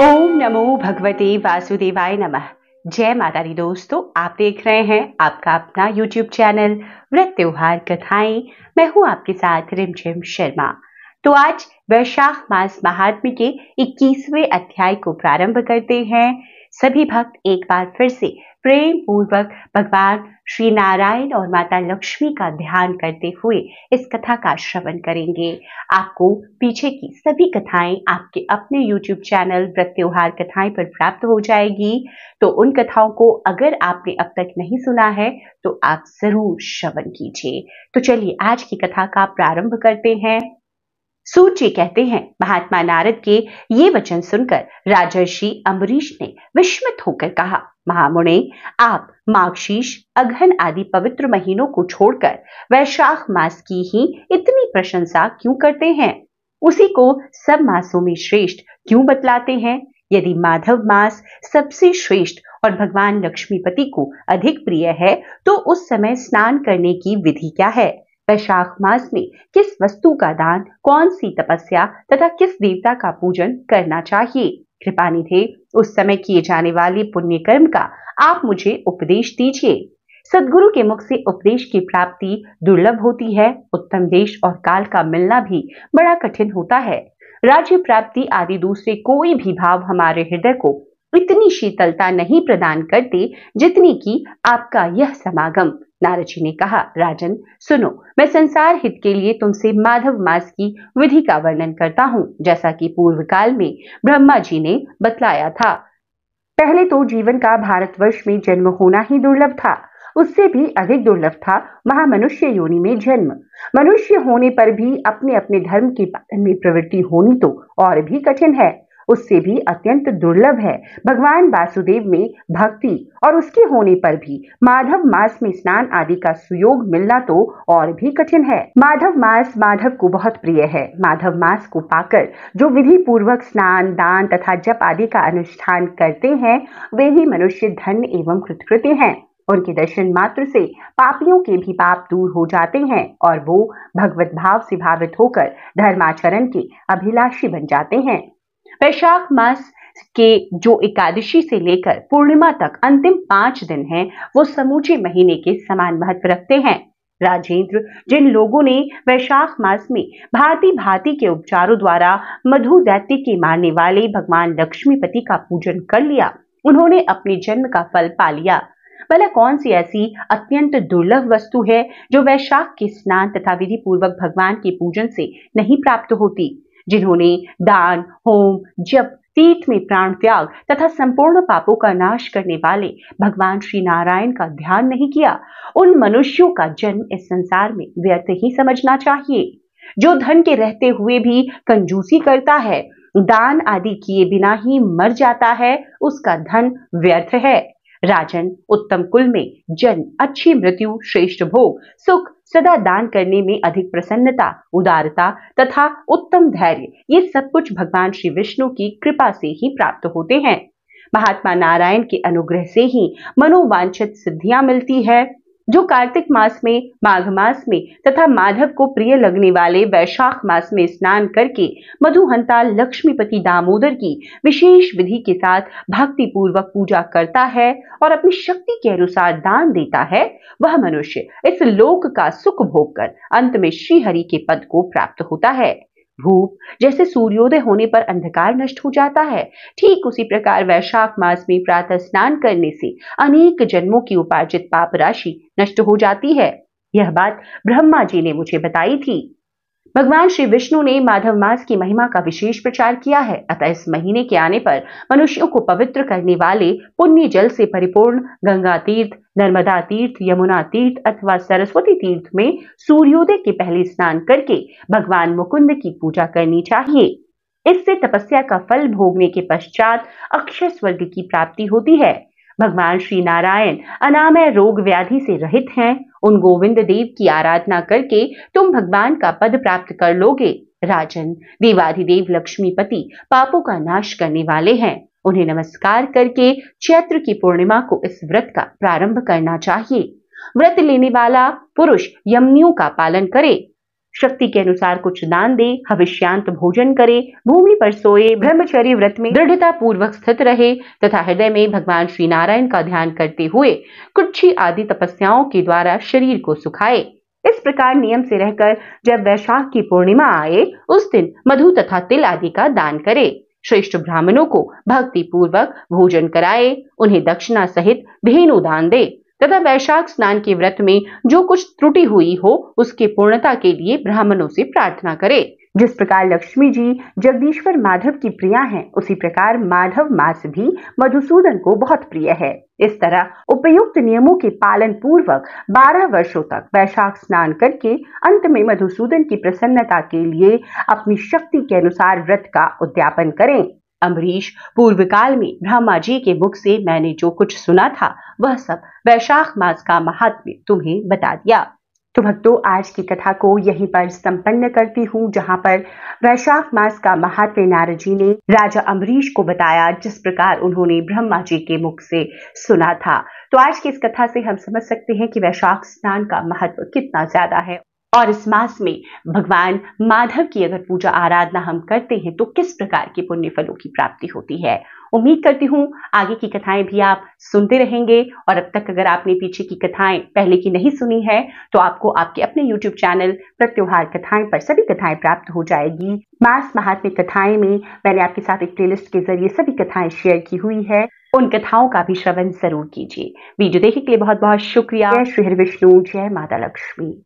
ओम नमो भगवते वासुदेवाय नमः जय माता दी दोस्तों आप देख रहे हैं आपका अपना यूट्यूब चैनल व्रत त्योहार कथाएं मैं हूं आपके साथ रिमझिम शर्मा तो आज वैशाख मास महात्म्य के 21वें अध्याय को प्रारंभ करते हैं सभी भक्त एक बार फिर से प्रेम पूर्वक भगवान श्री नारायण और माता लक्ष्मी का ध्यान करते हुए इस कथा का श्रवण करेंगे आपको पीछे की सभी कथाएं आपके अपने YouTube चैनल व्रत त्योहार कथाएं पर प्राप्त हो जाएगी तो उन कथाओं को अगर आपने अब तक नहीं सुना है तो आप जरूर श्रवण कीजिए तो चलिए आज की कथा का प्रारंभ करते हैं सूत जी कहते हैं महात्मा नारद के ये वचन सुनकर राजर्षि अम्बरीश ने विस्मित होकर कहा महामुणे आप माघशीष अघन आदि पवित्र महीनों को छोड़कर वैशाख मास की ही इतनी प्रशंसा क्यों करते हैं उसी को सब मासों में श्रेष्ठ क्यों बतलाते हैं यदि माधव मास सबसे श्रेष्ठ और भगवान लक्ष्मीपति को अधिक प्रिय है तो उस समय स्नान करने की विधि क्या है वैशाख मास में किस वस्तु का दान कौन सी तपस्या तथा किस देवता का पूजन करना चाहिए कृपा निधे उस समय किए जाने वाले पुण्य कर्म का आप मुझे उपदेश दीजिए सदगुरु के मुख से उपदेश की प्राप्ति दुर्लभ होती है उत्तम देश और काल का मिलना भी बड़ा कठिन होता है राज्य प्राप्ति आदि दूसरे कोई भी भाव हमारे हृदय को इतनी शीतलता नहीं प्रदान करते जितनी की आपका यह समागम नारद जी ने कहा राजन सुनो मैं संसार हित के लिए तुमसे माधव मास की विधि का वर्णन करता हूँ जैसा कि पूर्व काल में ब्रह्मा जी ने बतलाया था पहले तो जीवन का भारतवर्ष में जन्म होना ही दुर्लभ था उससे भी अधिक दुर्लभ था महामनुष्य योनि में जन्म मनुष्य होने पर भी अपने अपने धर्म के पालन में प्रवृत्ति होनी तो और भी कठिन है उससे भी अत्यंत दुर्लभ है भगवान वासुदेव में भक्ति और उसके होने पर भी माधव मास में स्नान आदि का सुयोग मिलना तो और भी कठिन है माधव मास माधव को बहुत प्रिय है माधव मास को पाकर जो विधि पूर्वक स्नान दान तथा जप आदि का अनुष्ठान करते हैं वे ही मनुष्य धन्य एवं कृतकृत्य हैं उनके दर्शन मात्र से पापियों के भी पाप दूर हो जाते हैं और वो भगवत भाव से भावित होकर धर्माचरण के अभिलाषी बन जाते हैं वैशाख मास के जो एकादशी से लेकर पूर्णिमा तक अंतिम पांच दिन हैं वो समूचे महीने के समान महत्व रखते हैं राजेंद्र जिन लोगों ने वैशाख मास में भांति भांति के उपचारों द्वारा मधु दैत्य के मारने वाले भगवान लक्ष्मीपति का पूजन कर लिया उन्होंने अपने जन्म का फल पा लिया भला कौन सी ऐसी अत्यंत दुर्लभ वस्तु है जो वैशाख के स्नान तथा विधि पूर्वक भगवान के पूजन से नहीं प्राप्त होती जिन्होंने दान होम जप तीर्थ में प्राण त्याग तथा संपूर्ण पापों का नाश करने वाले भगवान श्री नारायण का ध्यान नहीं किया उन मनुष्यों का जन्म इस संसार में व्यर्थ ही समझना चाहिए जो धन के रहते हुए भी कंजूसी करता है दान आदि किए बिना ही मर जाता है उसका धन व्यर्थ है राजन उत्तम कुल में जन अच्छी मृत्यु श्रेष्ठ भोग सुख सदा दान करने में अधिक प्रसन्नता उदारता तथा उत्तम धैर्य ये सब कुछ भगवान श्री विष्णु की कृपा से ही प्राप्त होते हैं महात्मा नारायण के अनुग्रह से ही मनोवांछित सिद्धियां मिलती है जो कार्तिक मास में माघ मास में तथा माधव को प्रिय लगने वाले वैशाख मास में स्नान करके मधुहंता लक्ष्मीपति दामोदर की विशेष विधि के साथ भक्तिपूर्वक पूजा करता है और अपनी शक्ति के अनुसार दान देता है वह मनुष्य इस लोक का सुख भोग कर अंत में श्रीहरि के पद को प्राप्त होता है धूप जैसे सूर्योदय होने पर अंधकार नष्ट हो जाता है ठीक उसी प्रकार वैशाख मास में प्रातः स्नान करने से अनेक जन्मों की उपार्जित पाप राशि नष्ट हो जाती है यह बात ब्रह्मा जी ने मुझे बताई थी भगवान श्री विष्णु ने माधव मास की महिमा का विशेष प्रचार किया है अतः इस महीने के आने पर मनुष्यों को पवित्र करने वाले पुण्य जल से परिपूर्ण गंगा तीर्थ नर्मदा तीर्थ यमुना तीर्थ अथवा सरस्वती तीर्थ में सूर्योदय के पहले स्नान करके भगवान मुकुंद की पूजा करनी चाहिए इससे तपस्या का फल भोगने के पश्चात अक्षय स्वर्ग की प्राप्ति होती है भगवान श्री नारायण अनामय रोग व्याधि से रहित हैं उन गोविंद देव की आराधना करके तुम भगवान का पद प्राप्त कर लोगे राजन देवाधिदेव लक्ष्मीपति पापों का नाश करने वाले हैं उन्हें नमस्कार करके चैत्र की पूर्णिमा को इस व्रत का प्रारंभ करना चाहिए व्रत लेने वाला पुरुष यमनियों का पालन करे शक्ति के अनुसार कुछ दान दे हविष्यांत भोजन करे भूमि पर सोए ब्रह्मचर्य व्रत में दृढ़ता पूर्वक स्थित रहे तथा हृदय में भगवान श्री नारायण का ध्यान करते हुए कुच्छी आदि तपस्याओं के द्वारा शरीर को सुखाए इस प्रकार नियम से रहकर जब वैशाख की पूर्णिमा आए उस दिन मधु तथा तिल आदि का दान करे श्रेष्ठ ब्राह्मणों को भक्ति पूर्वक भोजन कराए उन्हें दक्षिणा सहित भेनु दान दे तथा वैशाख स्नान के व्रत में जो कुछ त्रुटि हुई हो उसके पूर्णता के लिए ब्राह्मणों से प्रार्थना करे जिस प्रकार लक्ष्मी जी जगदीश्वर माधव की प्रिया हैं उसी प्रकार माधव मास भी मधुसूदन को बहुत प्रिय है इस तरह उपयुक्त नियमों के पालन पूर्वक 12 वर्षों तक वैशाख स्नान करके अंत में मधुसूदन की प्रसन्नता के लिए अपनी शक्ति के अनुसार व्रत का उद्यापन करें अम्बरीश पूर्व काल में ब्रह्मा जी के मुख से मैंने जो कुछ सुना था वह सब वैशाख मास का महात्म्य तुम्हें बता दिया तो भक्तों आज की कथा को यहीं पर संपन्न करती हूँ जहाँ पर वैशाख मास का महात्म्य नारद जी ने राजा अम्बरीश को बताया जिस प्रकार उन्होंने ब्रह्मा जी के मुख से सुना था तो आज की इस कथा से हम समझ सकते हैं कि वैशाख स्नान का महत्व कितना ज्यादा है और इस मास में भगवान माधव की अगर पूजा आराधना हम करते हैं तो किस प्रकार के पुण्य फलों की प्राप्ति होती है उम्मीद करती हूँ आगे की कथाएं भी आप सुनते रहेंगे और अब तक अगर आपने पीछे की कथाएं पहले की नहीं सुनी है तो आपको आपके अपने YouTube चैनल प्रत्योहार कथाएं पर सभी कथाएं प्राप्त हो जाएगी मास महात्म्य कथाएं में मैंने आपके साथ एक प्लेलिस्ट के जरिए सभी कथाएं शेयर की हुई है उन कथाओं का भी श्रवण जरूर कीजिए वीडियो देखने के लिए बहुत बहुत शुक्रिया श्री हरि विष्णु जय माता लक्ष्मी